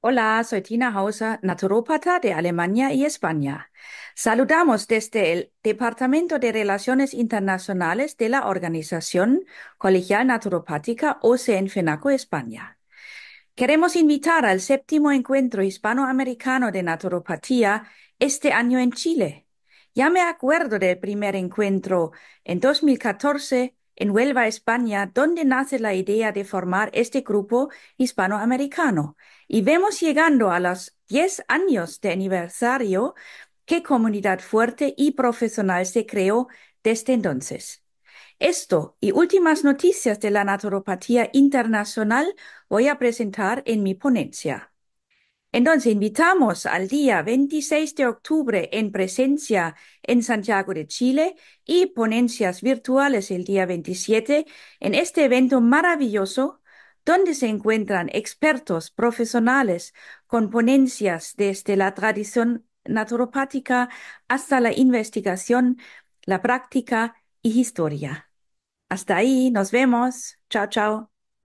Hola, soy Tina Hauser, naturópata de Alemania y España. Saludamos desde el Departamento de Relaciones Internacionales de la Organización Colegial Naturopática OCN FENACO España. Queremos invitar al séptimo encuentro hispanoamericano de naturopatía este año en Chile. Ya me acuerdo del primer encuentro en 2014 en Huelva, España, donde nace la idea de formar este grupo hispanoamericano. Y vemos llegando a los 10 años de aniversario qué comunidad fuerte y profesional se creó desde entonces. Esto y últimas noticias de la naturopatía internacional voy a presentar en mi ponencia. Entonces, invitamos al día 26 de octubre en presencia en Santiago de Chile y ponencias virtuales el día 27 en este evento maravilloso donde se encuentran expertos profesionales con ponencias desde la tradición naturopática hasta la investigación, la práctica y historia. Hasta ahí, nos vemos. Chao, chao.